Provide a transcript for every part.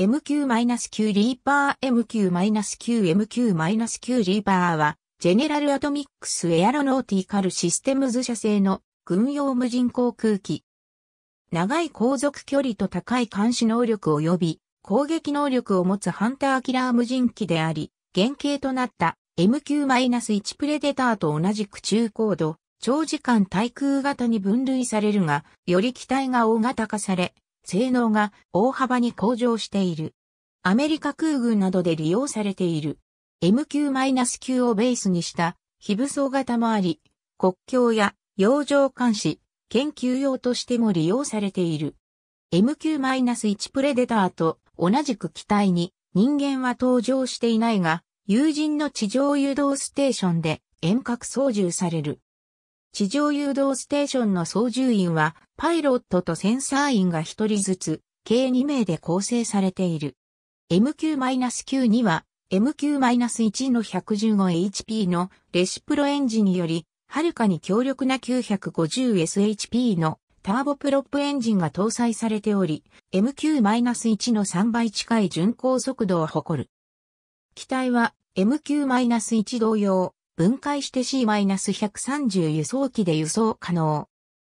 MQ-9 リーパー MQ-9MQ-9 リーパーは、ジェネラルアトミックスエアロノーティカルシステムズ社製の軍用無人航空機。長い航続距離と高い監視能力及び攻撃能力を持つハンターキラー無人機であり、原型となった MQ-1 プレデターと同じく中高度、長時間対空型に分類されるが、より機体が大型化され、性能が大幅に向上している。アメリカ空軍などで利用されている MQ-9 をベースにした非武装型もあり、国境や洋上監視、研究用としても利用されている。MQ-1 プレデターと同じく機体に人間は登場していないが、友人の地上誘導ステーションで遠隔操縦される。地上誘導ステーションの操縦員は、パイロットとセンサー員が1人ずつ、計2名で構成されている。MQ-9 には、MQ-1 の 115HP のレシプロエンジンにより、はるかに強力な 950SHP のターボプロップエンジンが搭載されており、MQ-1 の3倍近い巡航速度を誇る。機体は MQ-1 同様、分解して C-130 輸送機で輸送可能。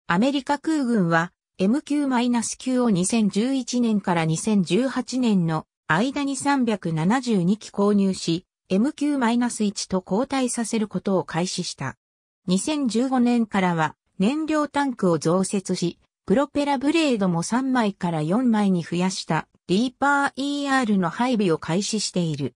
アメリカ空軍は MQ-9 を2011年から2018年の間に372機購入し、MQ-1 と交代させることを開始した。2015年からは燃料タンクを増設し、プロペラブレードも3枚から4枚に増やしたリーパー ER の配備を開始している。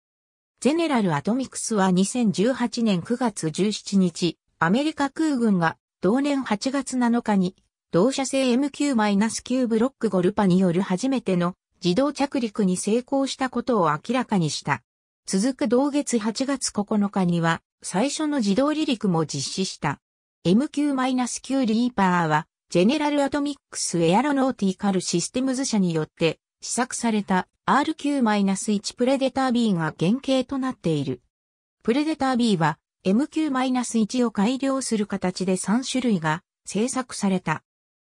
ゼネラルアトミクスは2018年9月17日、アメリカ空軍が同年8月7日に同社製 MQ-9 ブロックゴルパによる初めての自動着陸に成功したことを明らかにした。続く同月8月9日には最初の自動離陸も実施した。MQ-9 リーパーはジェネラルアトミックスエアロノーティカルシステムズ社によって試作された RQ-1 プレデター B が原型となっている。プレデター B は MQ-1 を改良する形で3種類が製作された。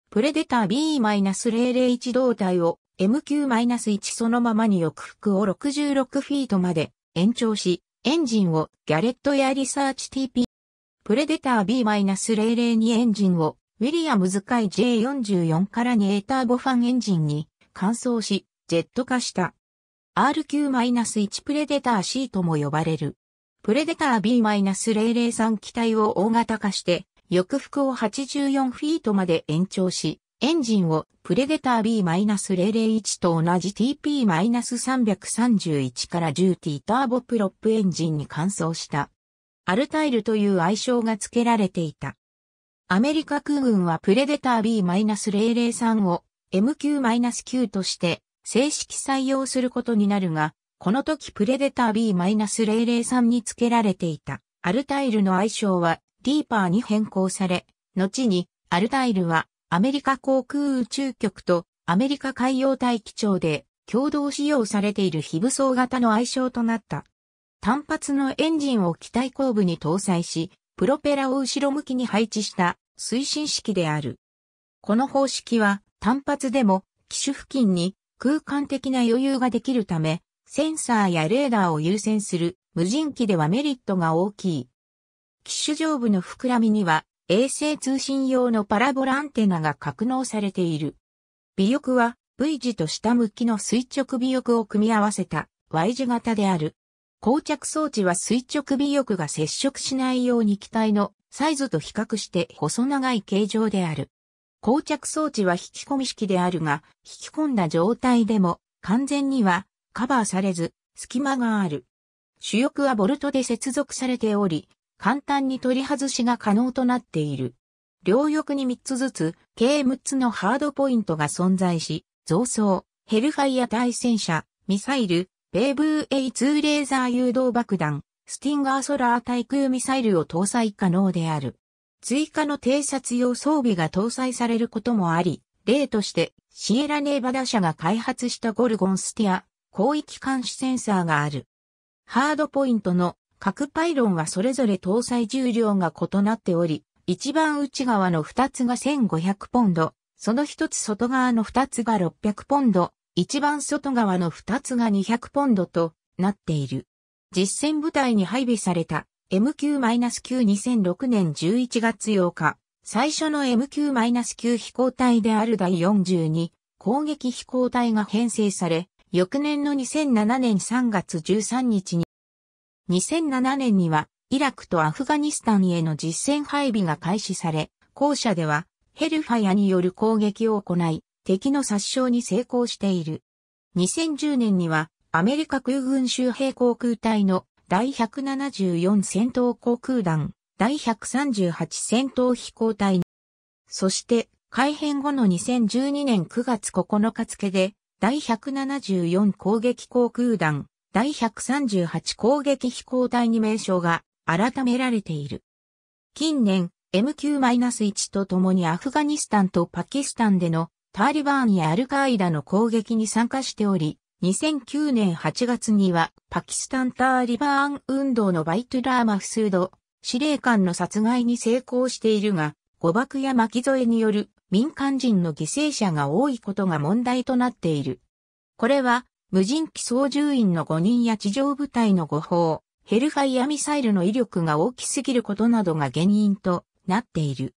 プレデター B-001 胴体を MQ-1 そのままに翼服を66フィートまで延長し、エンジンをギャレットやリサーチ TP。プレデター B-002 エンジンをウィリアムズ海 J44 から2エターボファンエンジンに換装し、ジェット化した。RQ-1 プレデター C とも呼ばれる。プレデター B-003 機体を大型化して、翼服を84フィートまで延長し、エンジンをプレデター B-001 と同じ TP-331 から 10T ターボプロップエンジンに換装した。アルタイルという愛称が付けられていた。アメリカ空軍はプレデター B-003 を MQ-9 として正式採用することになるが、この時プレデター B-003 に付けられていたアルタイルの愛称はディーパーに変更され、後にアルタイルはアメリカ航空宇宙局とアメリカ海洋大気庁で共同使用されている非武装型の愛称となった。単発のエンジンを機体後部に搭載し、プロペラを後ろ向きに配置した推進式である。この方式は単発でも機種付近に空間的な余裕ができるため、センサーやレーダーを優先する無人機ではメリットが大きい。機種上部の膨らみには衛星通信用のパラボラアンテナが格納されている。尾翼は V 字と下向きの垂直尾翼を組み合わせた Y 字型である。降着装置は垂直尾翼が接触しないように機体のサイズと比較して細長い形状である。膠着装置は引き込み式であるが、引き込んだ状態でも完全にはカバーされず、隙間がある。主翼はボルトで接続されており、簡単に取り外しが可能となっている。両翼に3つずつ、計6つのハードポイントが存在し、増装、ヘルファイア対戦車、ミサイル、米ブー A2 レーザー誘導爆弾、スティンガーソラー対空ミサイルを搭載可能である。追加の偵察用装備が搭載されることもあり、例として、シエラネーバダ社が開発したゴルゴンスティア、広域監視センサーがある。ハードポイントの各パイロンはそれぞれ搭載重量が異なっており、一番内側の2つが1500ポンド、その一つ外側の2つが600ポンド、一番外側の2つが200ポンドとなっている。実戦部隊に配備された MQ-92006 年11月8日、最初の MQ-9 飛行隊である第42攻撃飛行隊が編成され、翌年の2007年3月13日に、2007年にはイラクとアフガニスタンへの実戦配備が開始され、後者ではヘルファイアによる攻撃を行い、敵の殺傷に成功している。2010年にはアメリカ空軍周辺航空隊の第174戦闘航空団、第138戦闘飛行隊に。そして、改編後の2012年9月9日付で、第174攻撃航空団、第138攻撃飛行隊に名称が改められている。近年、MQ-1 とともにアフガニスタンとパキスタンでのタリバーンやアルカイダの攻撃に参加しており、2009年8月にはパキスタンターリバーン運動のバイトラーマフスード司令官の殺害に成功しているが誤爆や巻き添えによる民間人の犠牲者が多いことが問題となっている。これは無人機操縦員の誤認や地上部隊の誤報、ヘルファイアミサイルの威力が大きすぎることなどが原因となっている。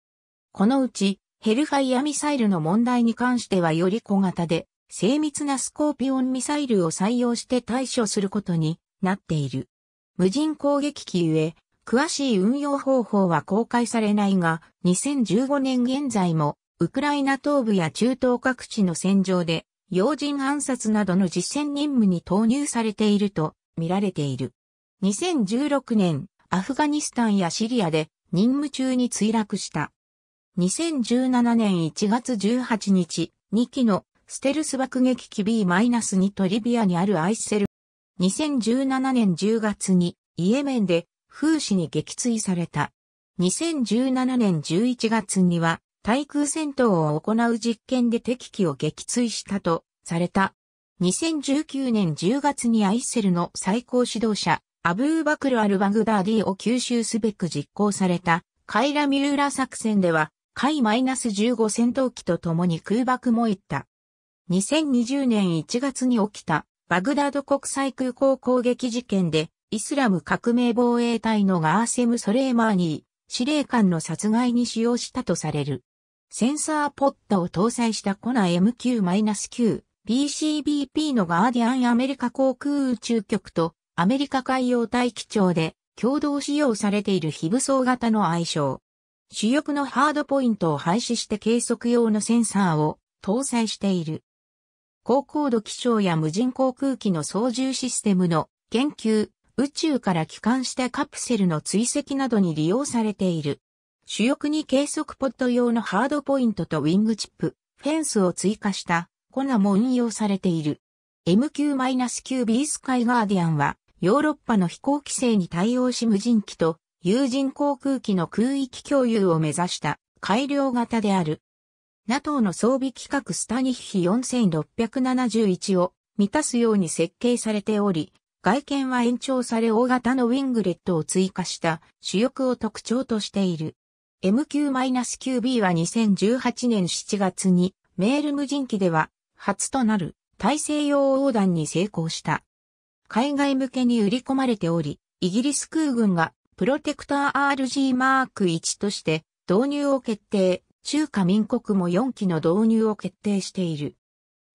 このうちヘルファイアミサイルの問題に関してはより小型で精密なスコーピオンミサイルを採用して対処することになっている。無人攻撃機ゆえ、詳しい運用方法は公開されないが、2015年現在も、ウクライナ東部や中東各地の戦場で、要人暗殺などの実践任務に投入されていると見られている。2016年、アフガニスタンやシリアで任務中に墜落した。2017年1月18日、2機のステルス爆撃機 B-2 トリビアにあるアイセル。2017年10月にイエメンで風刺に撃墜された。2017年11月には対空戦闘を行う実験で敵機を撃墜したとされた。2019年10月にアイセルの最高指導者、アブーバクル・アル・バグダーディを吸収すべく実行された、カイラ・ミューラ作戦では、海 -15 戦闘機と共に空爆も行った。2020年1月に起きたバグダード国際空港攻撃事件でイスラム革命防衛隊のガーセム・ソレイマーニー司令官の殺害に使用したとされる。センサーポッドを搭載したコナ MQ-9 BCBP のガーディアンアメリカ航空宇宙局とアメリカ海洋大気庁で共同使用されている非武装型の愛称。主翼のハードポイントを廃止して計測用のセンサーを搭載している。高高度気象や無人航空機の操縦システムの研究、宇宙から帰還したカプセルの追跡などに利用されている。主翼に計測ポット用のハードポイントとウィングチップ、フェンスを追加したコナも運用されている。MQ-9B スカイガーディアンはヨーロッパの飛行規制に対応し無人機と有人航空機の空域共有を目指した改良型である。NATO の装備規格スタニッヒ4671を満たすように設計されており、外見は延長され大型のウィングレットを追加した主翼を特徴としている。MQ-9B は2018年7月にメール無人機では初となる大西洋横断に成功した。海外向けに売り込まれており、イギリス空軍がプロテクター RG マーク1として導入を決定。中華民国も4機の導入を決定している。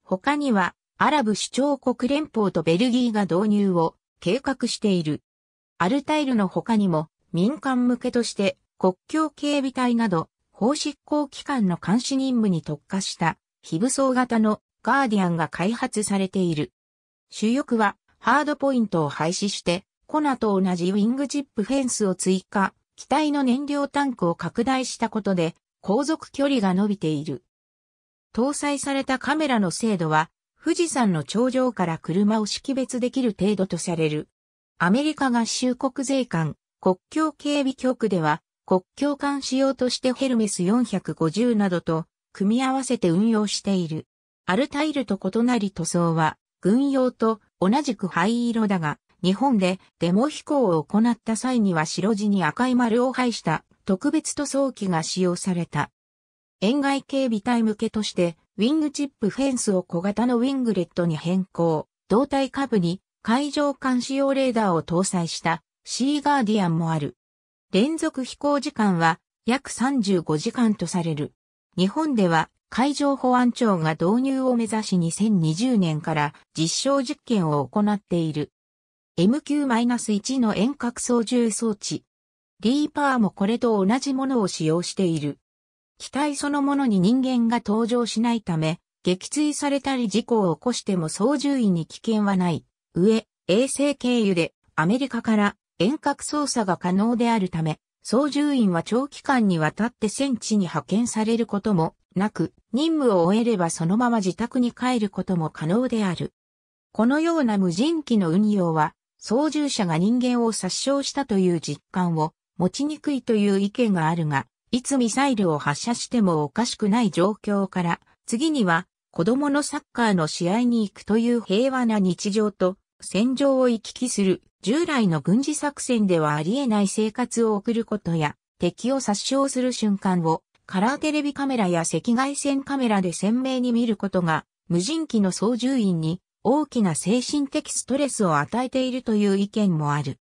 他には、アラブ首長国連邦とベルギーが導入を計画している。アルタイルの他にも、民間向けとして国境警備隊など、法執行機関の監視任務に特化した非武装型のガーディアンが開発されている。主翼はハードポイントを廃止して、コナと同じウィングジップフェンスを追加、機体の燃料タンクを拡大したことで、航続距離が伸びている。搭載されたカメラの精度は、富士山の頂上から車を識別できる程度とされる。アメリカ合衆国税関、国境警備局では、国境間仕様としてヘルメス450などと組み合わせて運用している。アルタイルと異なり塗装は、軍用と同じく灰色だが、日本でデモ飛行を行った際には白地に赤い丸を配した特別塗装機が使用された。円外警備隊向けとして、ウィングチップフェンスを小型のウィングレットに変更、胴体下部に海上監視用レーダーを搭載したシーガーディアンもある。連続飛行時間は約35時間とされる。日本では海上保安庁が導入を目指し2020年から実証実験を行っている。MQ-1 の遠隔操縦装置、リーパーもこれと同じものを使用している。機体そのものに人間が登場しないため、撃墜されたり事故を起こしても操縦員に危険はない。上、衛星経由でアメリカから遠隔操作が可能であるため、操縦員は長期間にわたって戦地に派遣されることもなく、任務を終えればそのまま自宅に帰ることも可能である。このような無人機の運用は、操縦者が人間を殺傷したという実感を持ちにくいという意見があるが、いつミサイルを発射してもおかしくない状況から、次には子供のサッカーの試合に行くという平和な日常と、戦場を行き来する従来の軍事作戦ではありえない生活を送ることや、敵を殺傷する瞬間をカラーテレビカメラや赤外線カメラで鮮明に見ることが、無人機の操縦員に大きな精神的ストレスを与えているという意見もある。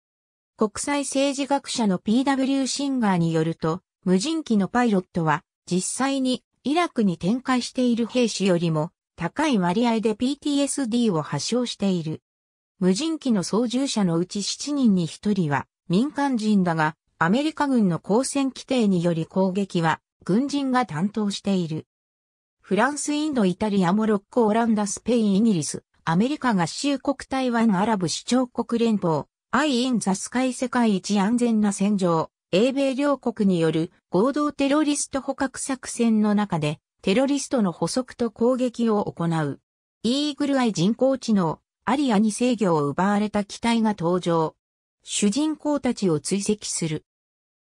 国際政治学者の P.W. シンガーによると、無人機のパイロットは実際にイラクに展開している兵士よりも高い割合で PTSD を発症している。無人機の操縦者のうち7人に1人は民間人だが、アメリカ軍の交戦規定により攻撃は軍人が担当している。フランス、インド、イタリア、モロッコ、オランダ、スペイン、イギリス、アメリカ合衆国台湾アラブ首長国連邦、アイ・イン・ザ・スカイ世界一安全な戦場、英米両国による合同テロリスト捕獲作戦の中で、テロリストの捕捉と攻撃を行う。イーグルアイ人工知能、アリアに制御を奪われた機体が登場。主人公たちを追跡する。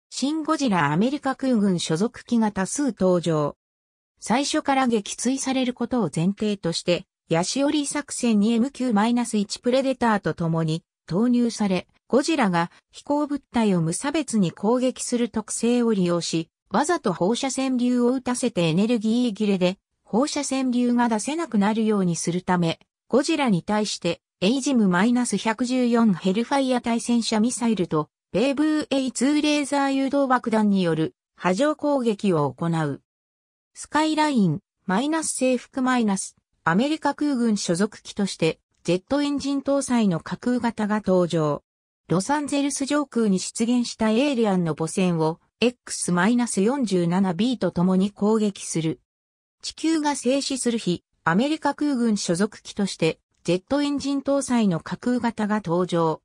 シンゴジラアメリカ空軍所属機が多数登場。最初から撃墜されることを前提として、ヤシオリ作戦に MQ-1 プレデターと共に投入され、ゴジラが飛行物体を無差別に攻撃する特性を利用し、わざと放射線流を打たせてエネルギー切れで放射線流が出せなくなるようにするため、ゴジラに対してエイジム -114 ヘルファイア対戦車ミサイルと米ブー A2 レーザー誘導爆弾による波状攻撃を行う。スカイライン、制服マイナス、アメリカ空軍所属機としてジェットエンジン搭載の架空型が登場。ロサンゼルス上空に出現したエイリアンの母船を X-47B と共に攻撃する。地球が静止する日、アメリカ空軍所属機としてジェットエンジン搭載の架空型が登場。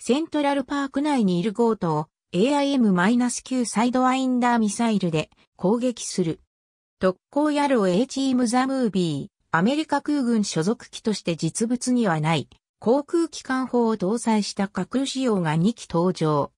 セントラルパーク内にいるゴートを AIM-9 サイドワインダーミサイルで攻撃する。特攻野郎 A チームザムービー。アメリカ空軍所属機として実物にはない、航空機関砲を搭載した架空仕様が2機登場。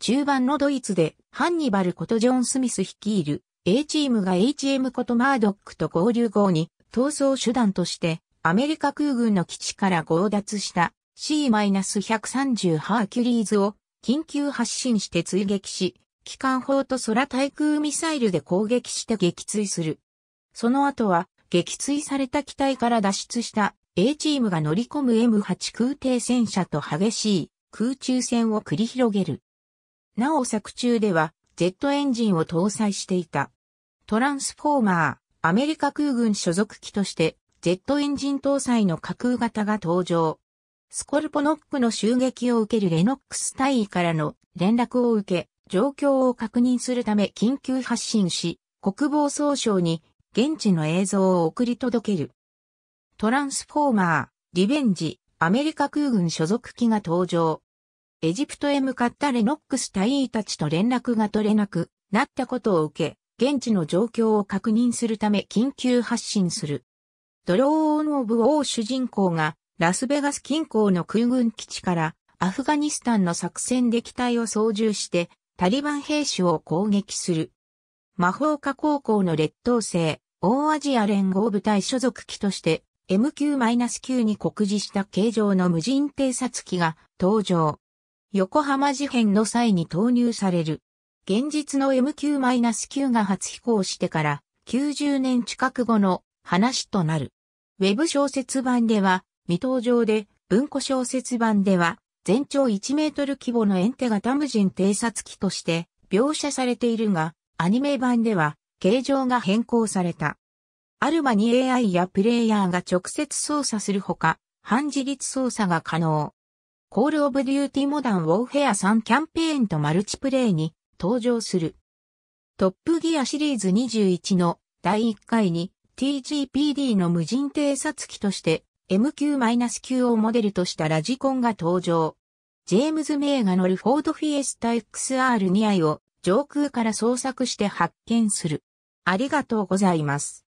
中盤のドイツでハンニバルことジョン・スミス率いる A チームが HM ことマードックと合流後に逃走手段としてアメリカ空軍の基地から強奪した C-130 ハーキュリーズを緊急発進して追撃し、機関砲と空対空ミサイルで攻撃して撃墜する。その後は撃墜された機体から脱出した A チームが乗り込む M8 空挺戦車と激しい空中戦を繰り広げる。なお作中では、Z エンジンを搭載していた。トランスフォーマー、アメリカ空軍所属機として、Z エンジン搭載の架空型が登場。スコルポノックの襲撃を受けるレノックス隊員からの連絡を受け、状況を確認するため緊急発進し、国防総省に現地の映像を送り届ける。トランスフォーマー、リベンジ、アメリカ空軍所属機が登場。エジプトへ向かったレノックス隊員たちと連絡が取れなくなったことを受け、現地の状況を確認するため緊急発進する。ドローン・オブ・オー主人公がラスベガス近郊の空軍基地からアフガニスタンの作戦で機体を操縦してタリバン兵士を攻撃する。魔法科高校の劣等生、大アジア連合部隊所属機として MQ-9 に告示した形状の無人偵察機が登場。横浜事変の際に投入される。現実の MQ-9 が初飛行してから90年近く後の話となる。ウェブ小説版では未登場で、文庫小説版では全長1メートル規模のエンテ型無人偵察機として描写されているが、アニメ版では、形状が変更された。アルマに AI やプレイヤーが直接操作するほか、半自立操作が可能。コールオブデューティモダンウォーフェア3キャンペーンとマルチプレイに登場する。トップギアシリーズ21の第1回に TGPD の無人偵察機として MQ-9 をモデルとしたラジコンが登場。ジェームズ・メイが乗るフォードフィエスタ XR2i を上空から捜索して発見する。ありがとうございます。